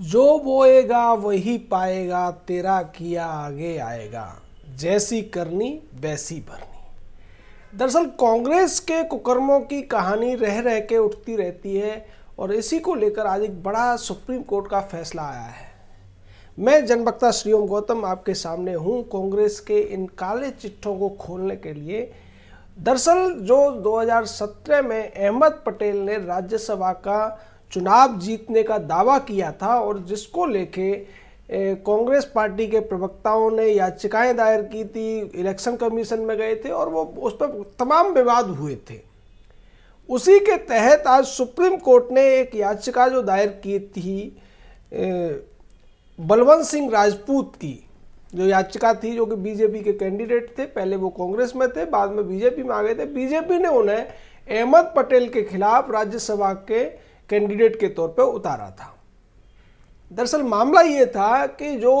जो बोएगा वही पाएगा तेरा किया आगे आएगा जैसी करनी वैसी भरनी दरअसल कांग्रेस के कुकर्मों की कहानी रह रह के उठती रहती है और इसी को लेकर आज एक बड़ा सुप्रीम कोर्ट का फैसला आया है मैं जनवक्ता श्री ओम गौतम आपके सामने हूँ कांग्रेस के इन काले चिट्ठों को खोलने के लिए दरअसल जो 2017 में अहमद पटेल ने राज्यसभा का चुनाव जीतने का दावा किया था और जिसको लेके कांग्रेस पार्टी के प्रवक्ताओं ने याचिकाएं दायर की थी इलेक्शन कमीशन में गए थे और वो उस पर तमाम विवाद हुए थे उसी के तहत आज सुप्रीम कोर्ट ने एक याचिका जो दायर की थी बलवंत सिंह राजपूत की जो याचिका थी जो कि बीजेपी के कैंडिडेट थे पहले वो कांग्रेस में थे बाद में बीजेपी में आ गए थे बीजेपी ने उन्हें अहमद पटेल के खिलाफ राज्यसभा के कैंडिडेट के तौर पे उतारा था दरअसल मामला ये था कि जो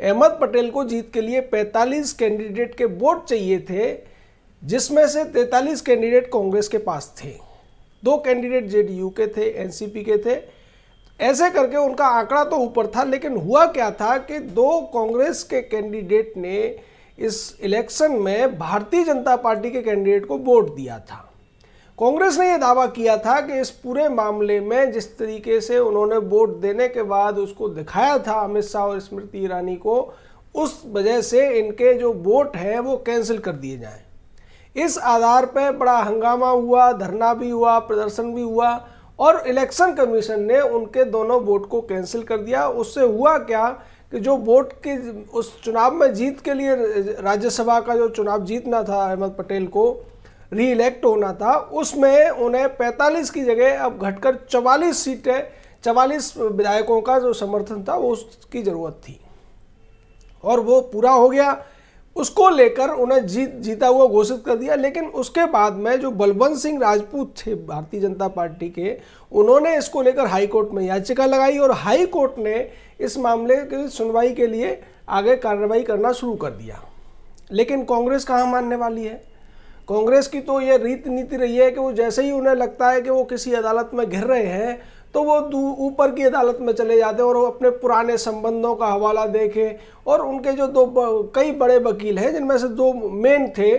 अहमद पटेल को जीत के लिए 45 कैंडिडेट के वोट चाहिए थे जिसमें से 43 कैंडिडेट कांग्रेस के पास थे दो कैंडिडेट जेडीयू के थे एनसीपी के थे ऐसे करके उनका आंकड़ा तो ऊपर था लेकिन हुआ क्या था कि दो कांग्रेस के कैंडिडेट ने इस इलेक्शन में भारतीय जनता पार्टी के कैंडिडेट को वोट दिया था कांग्रेस ने यह दावा किया था कि इस पूरे मामले में जिस तरीके से उन्होंने वोट देने के बाद उसको दिखाया था अमित शाह और स्मृति ईरानी को उस वजह से इनके जो वोट हैं वो कैंसिल कर दिए जाएं इस आधार पर बड़ा हंगामा हुआ धरना भी हुआ प्रदर्शन भी हुआ और इलेक्शन कमीशन ने उनके दोनों वोट को कैंसिल कर दिया उससे हुआ क्या कि जो वोट के उस चुनाव में जीत के लिए राज्यसभा का जो चुनाव जीतना था अहमद पटेल को री इलेक्ट होना था उसमें उन्हें 45 की जगह अब घटकर 44 सीटें 44 विधायकों का जो समर्थन था वो उसकी ज़रूरत थी और वो पूरा हो गया उसको लेकर उन्हें जीत जीता हुआ घोषित कर दिया लेकिन उसके बाद में जो बलवंत सिंह राजपूत थे भारतीय जनता पार्टी के उन्होंने इसको लेकर हाईकोर्ट में याचिका लगाई और हाईकोर्ट ने इस मामले की सुनवाई के लिए आगे कार्रवाई करना शुरू कर दिया लेकिन कांग्रेस कहाँ मानने वाली है कांग्रेस की तो ये रीत नीति रही है कि वो जैसे ही उन्हें लगता है कि वो किसी अदालत में घिर रहे हैं तो वो ऊपर की अदालत में चले जाते हैं और वो अपने पुराने संबंधों का हवाला देखे और उनके जो दो कई बड़े वकील हैं जिनमें से दो मेन थे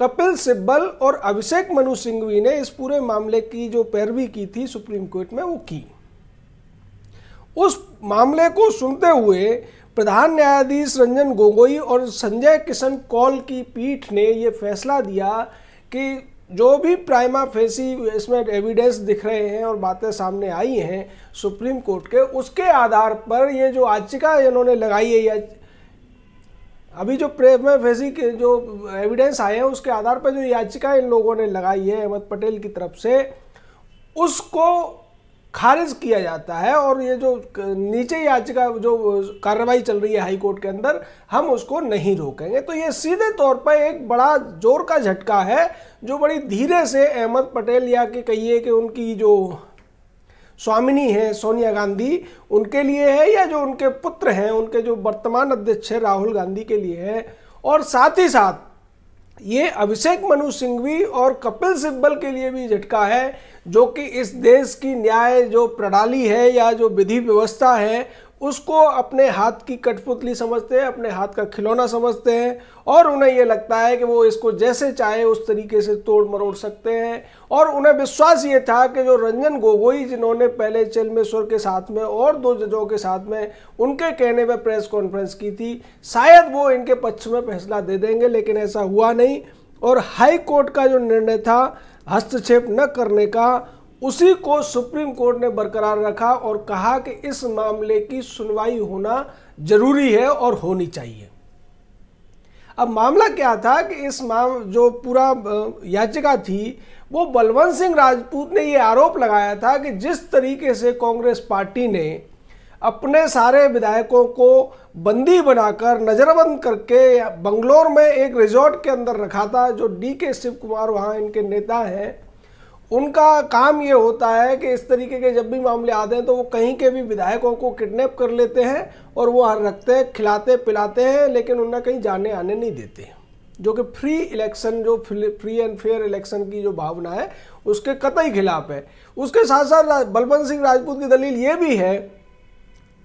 कपिल सिब्बल और अभिषेक मनु सिंघवी ने इस पूरे मामले की जो पैरवी की थी सुप्रीम कोर्ट में वो की उस मामले को सुनते हुए प्रधान न्यायाधीश रंजन गोगोई और संजय किशन कौल की पीठ ने ये फैसला दिया कि जो भी प्राइमा फेसी इसमें एविडेंस दिख रहे हैं और बातें सामने आई हैं सुप्रीम कोर्ट के उसके आधार पर ये जो याचिका इन्होंने लगाई है या अभी जो प्राइमा फेसी के जो एविडेंस आए हैं उसके आधार पर जो याचिका इन लोगों ने लगाई है अहमद पटेल की तरफ से उसको खारिज किया जाता है और ये जो नीचे याचिका जो कार्रवाई चल रही है हाई कोर्ट के अंदर हम उसको नहीं रोकेंगे तो ये सीधे तौर पर एक बड़ा जोर का झटका है जो बड़ी धीरे से अहमद पटेल या कि कहिए कि उनकी जो स्वामिनी है सोनिया गांधी उनके लिए है या जो उनके पुत्र हैं उनके जो वर्तमान अध्यक्ष है राहुल गांधी के लिए है और साथ ही साथ ये अभिषेक मनु सिंघवी और कपिल सिब्बल के लिए भी झटका है जो कि इस देश की न्याय जो प्रणाली है या जो विधि व्यवस्था है उसको अपने हाथ की कठपुतली समझते हैं अपने हाथ का खिलौना समझते हैं और उन्हें ये लगता है कि वो इसको जैसे चाहे उस तरीके से तोड़ मरोड़ सकते हैं और उन्हें विश्वास ये था कि जो रंजन गोगोई जिन्होंने पहले चिलमेश्वर के साथ में और दो जजों के साथ में उनके कहने पर प्रेस कॉन्फ्रेंस की थी शायद वो इनके पक्ष में फैसला दे देंगे लेकिन ऐसा हुआ नहीं और हाई कोर्ट का जो निर्णय था हस्तक्षेप न करने का उसी को सुप्रीम कोर्ट ने बरकरार रखा और कहा कि इस मामले की सुनवाई होना जरूरी है और होनी चाहिए अब मामला क्या था कि इस माम जो पूरा याचिका थी वो बलवंत सिंह राजपूत ने ये आरोप लगाया था कि जिस तरीके से कांग्रेस पार्टी ने अपने सारे विधायकों को बंदी बनाकर नज़रबंद करके बंगलोर में एक रिजॉर्ट के अंदर रखा था जो डी के शिव कुमार वहाँ इनके नेता हैं उनका काम ये होता है कि इस तरीके के जब भी मामले आते हैं तो वो कहीं के भी विधायकों को किडनैप कर लेते हैं और वो हर रखते हैं खिलाते पिलाते हैं लेकिन उन्हें कहीं जाने आने नहीं देते जो कि फ्री इलेक्शन जो फ्री एंड फेयर इलेक्शन की जो भावना है उसके कतई खिलाफ है उसके साथ साथ बलवंत सिंह राजपूत की दलील ये भी है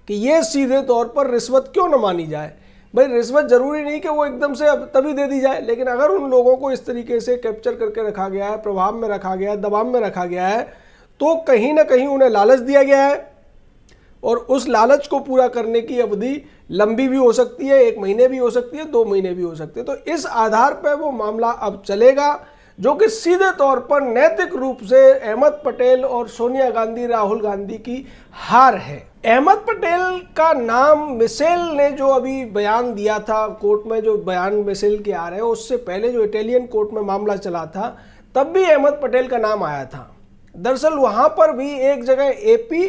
कि ये सीधे तौर पर रिश्वत क्यों न मानी जाए भाई रिश्वत जरूरी नहीं कि वो एकदम से अब तभी दे दी जाए लेकिन अगर उन लोगों को इस तरीके से कैप्चर करके रखा गया है प्रभाव में रखा गया है दबाव में रखा गया है तो कहीं ना कहीं उन्हें लालच दिया गया है और उस लालच को पूरा करने की अवधि लंबी भी हो सकती है एक महीने भी हो सकती है दो महीने भी हो सकते हैं तो इस आधार पर वो मामला अब चलेगा जो कि सीधे तौर पर नैतिक रूप से अहमद पटेल और सोनिया गांधी राहुल गांधी की हार है अहमद पटेल का नाम मिसेल ने जो अभी बयान दिया था कोर्ट में जो बयान मिसेल के आ रहे हैं उससे पहले जो इटालियन कोर्ट में मामला चला था तब भी अहमद पटेल का नाम आया था दरअसल वहाँ पर भी एक जगह एपी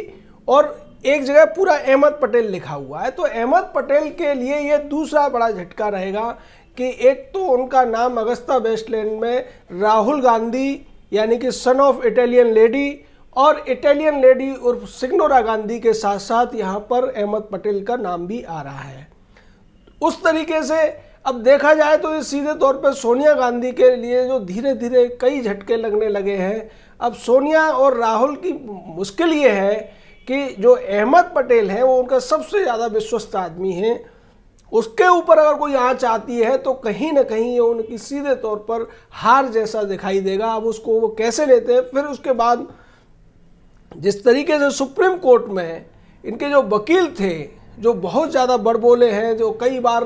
और एक जगह पूरा अहमद पटेल लिखा हुआ है तो अहमद पटेल के लिए ये दूसरा बड़ा झटका रहेगा कि एक तो उनका नाम अगस्ता वेस्टलैंड में राहुल गांधी यानी कि सन ऑफ इटालियन लेडी और इटालियन लेडी उर्फ सिग्नोरा गांधी के साथ साथ यहाँ पर अहमद पटेल का नाम भी आ रहा है उस तरीके से अब देखा जाए तो ये सीधे तौर पर सोनिया गांधी के लिए जो धीरे धीरे कई झटके लगने लगे हैं अब सोनिया और राहुल की मुश्किल ये है कि जो अहमद पटेल हैं वो उनका सबसे ज़्यादा विश्वस्त आदमी हैं उसके ऊपर अगर कोई आँच आती है तो कहीं ना कहीं ये उनकी सीधे तौर पर हार जैसा दिखाई देगा अब उसको वो कैसे लेते हैं फिर उसके बाद जिस तरीके से सुप्रीम कोर्ट में इनके जो वकील थे जो बहुत ज़्यादा बड़बोले हैं जो कई बार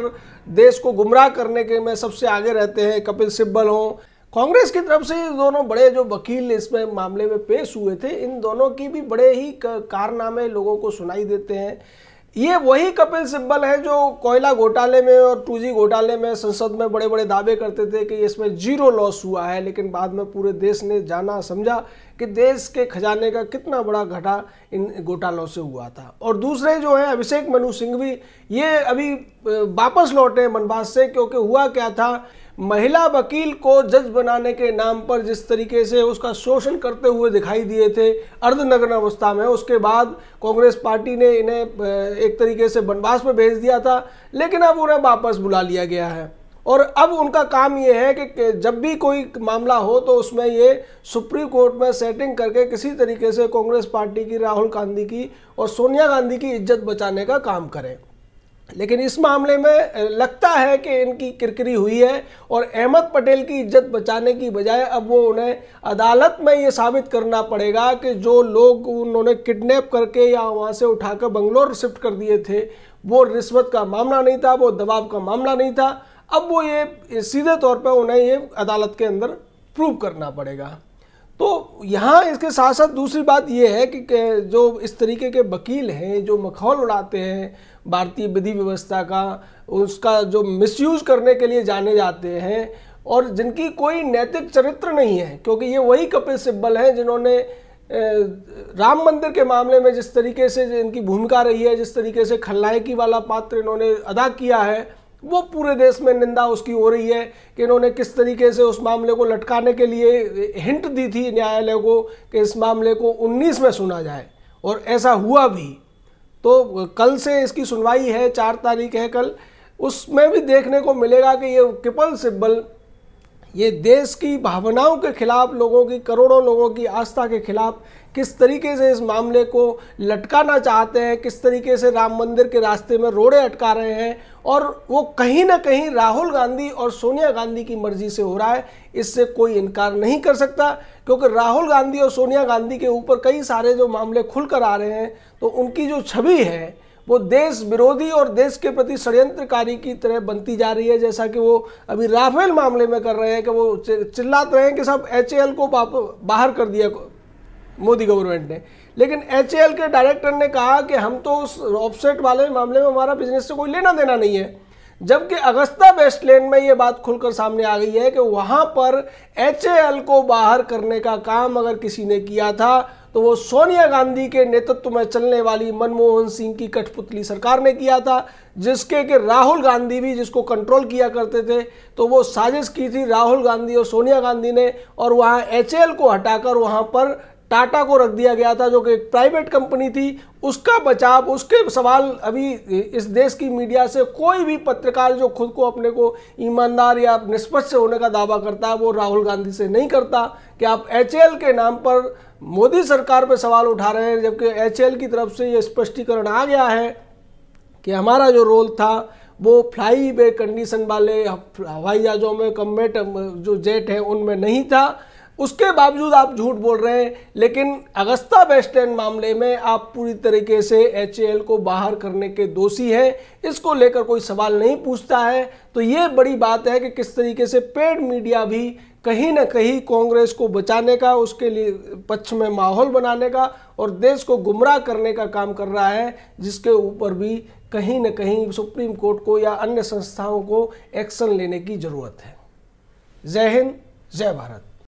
देश को गुमराह करने के में सबसे आगे रहते हैं कपिल सिब्बल हों कांग्रेस की तरफ से दोनों बड़े जो वकील इसमें मामले में पेश हुए थे इन दोनों की भी बड़े ही कारनामे लोगों को सुनाई देते हैं ये वही कपिल सिब्बल हैं जो कोयला घोटाले में और टू जी घोटाले में संसद में बड़े बड़े दावे करते थे कि इसमें जीरो लॉस हुआ है लेकिन बाद में पूरे देश ने जाना समझा कि देश के खजाने का कितना बड़ा घटा इन घोटालों से हुआ था और दूसरे जो है अभिषेक मनु सिंघवी ये अभी वापस लौटे बनवास से क्योंकि हुआ क्या था महिला वकील को जज बनाने के नाम पर जिस तरीके से उसका शोषण करते हुए दिखाई दिए थे अर्धनग्न अवस्था में उसके बाद कांग्रेस पार्टी ने इन्हें एक तरीके से बनवास में भेज दिया था लेकिन अब उन्हें वापस बुला लिया गया है और अब उनका काम ये है कि जब भी कोई मामला हो तो उसमें ये सुप्रीम कोर्ट में सेटिंग करके किसी तरीके से कांग्रेस पार्टी की राहुल गांधी की और सोनिया गांधी की इज्जत बचाने का काम करें लेकिन इस मामले में लगता है कि इनकी किरकिरी हुई है और अहमद पटेल की इज्जत बचाने की बजाय अब वो उन्हें अदालत में ये साबित करना पड़ेगा कि जो लोग उन्होंने किडनैप करके या वहाँ से उठाकर बंगलोर शिफ्ट कर दिए थे वो रिश्वत का मामला नहीं था वो दबाव का मामला नहीं था अब वो ये सीधे तौर पर उन्हें ये अदालत के अंदर प्रूव करना पड़ेगा तो यहाँ इसके साथ साथ दूसरी बात यह है कि जो इस तरीके के वकील हैं जो मखौल उड़ाते हैं भारतीय विधि व्यवस्था का उसका जो मिसयूज करने के लिए जाने जाते हैं और जिनकी कोई नैतिक चरित्र नहीं है क्योंकि ये वही कपिल सिब्बल हैं जिन्होंने राम मंदिर के मामले में जिस तरीके से इनकी भूमिका रही है जिस तरीके से खलनायकी वाला पात्र इन्होंने अदा किया है वो पूरे देश में निंदा उसकी हो रही है कि इन्होंने किस तरीके से उस मामले को लटकाने के लिए हिंट दी थी न्यायालय को कि इस मामले को 19 में सुना जाए और ऐसा हुआ भी तो कल से इसकी सुनवाई है चार तारीख है कल उसमें भी देखने को मिलेगा कि ये किपल सिब्बल ये देश की भावनाओं के खिलाफ लोगों की करोड़ों लोगों की आस्था के खिलाफ किस तरीके से इस मामले को लटकाना चाहते हैं किस तरीके से राम मंदिर के रास्ते में रोड़े अटका रहे हैं और वो कहीं ना कहीं राहुल गांधी और सोनिया गांधी की मर्जी से हो रहा है इससे कोई इनकार नहीं कर सकता क्योंकि राहुल गांधी और सोनिया गांधी के ऊपर कई सारे जो मामले खुल कर आ रहे हैं तो उनकी जो छवि है वो देश विरोधी और देश के प्रति षड्यंत्रकारी की तरह बनती जा रही है जैसा कि वो अभी राफेल मामले में कर रहे हैं कि वो चिल्लाते रहे हैं कि सब एच को बाहर कर दिया मोदी गवर्नमेंट ने लेकिन एच के डायरेक्टर ने कहा कि हम तो उस ऑफसेट वाले मामले में हमारा बिजनेस से कोई लेना देना नहीं है जबकि अगस्ता वेस्टलैंड में ये बात खुलकर सामने आ गई है कि वहाँ पर एच को बाहर करने का काम अगर किसी ने किया था तो वो सोनिया गांधी के नेतृत्व में चलने वाली मनमोहन सिंह की कठपुतली सरकार ने किया था जिसके कि राहुल गांधी भी जिसको कंट्रोल किया करते थे तो वो साजिश की थी राहुल गांधी और सोनिया गांधी ने और वहाँ एच को हटाकर वहाँ पर टाटा को रख दिया गया था जो कि एक प्राइवेट कंपनी थी उसका बचाव उसके सवाल अभी इस देश की मीडिया से कोई भी पत्रकार जो खुद को अपने को ईमानदार या निष्पक्ष होने का दावा करता है वो राहुल गांधी से नहीं करता कि आप एच के नाम पर मोदी सरकार पर सवाल उठा रहे हैं जबकि एच की तरफ से ये स्पष्टीकरण आ गया है कि हमारा जो रोल था वो फ्लाई वे कंडीशन वाले हवाई जहाज़ों में कम्बेट जो जेट है उनमें नहीं था उसके बावजूद आप झूठ बोल रहे हैं लेकिन अगस्ता वेस्टलैंड मामले में आप पूरी तरीके से एच को बाहर करने के दोषी हैं इसको लेकर कोई सवाल नहीं पूछता है तो ये बड़ी बात है कि किस तरीके से पेड मीडिया भी कहीं ना कहीं कांग्रेस को बचाने का उसके लिए पक्ष में माहौल बनाने का और देश को गुमराह करने का काम कर रहा है जिसके ऊपर भी कहीं ना कहीं सुप्रीम कोर्ट को या अन्य संस्थाओं को एक्शन लेने की ज़रूरत है जय हिंद जय भारत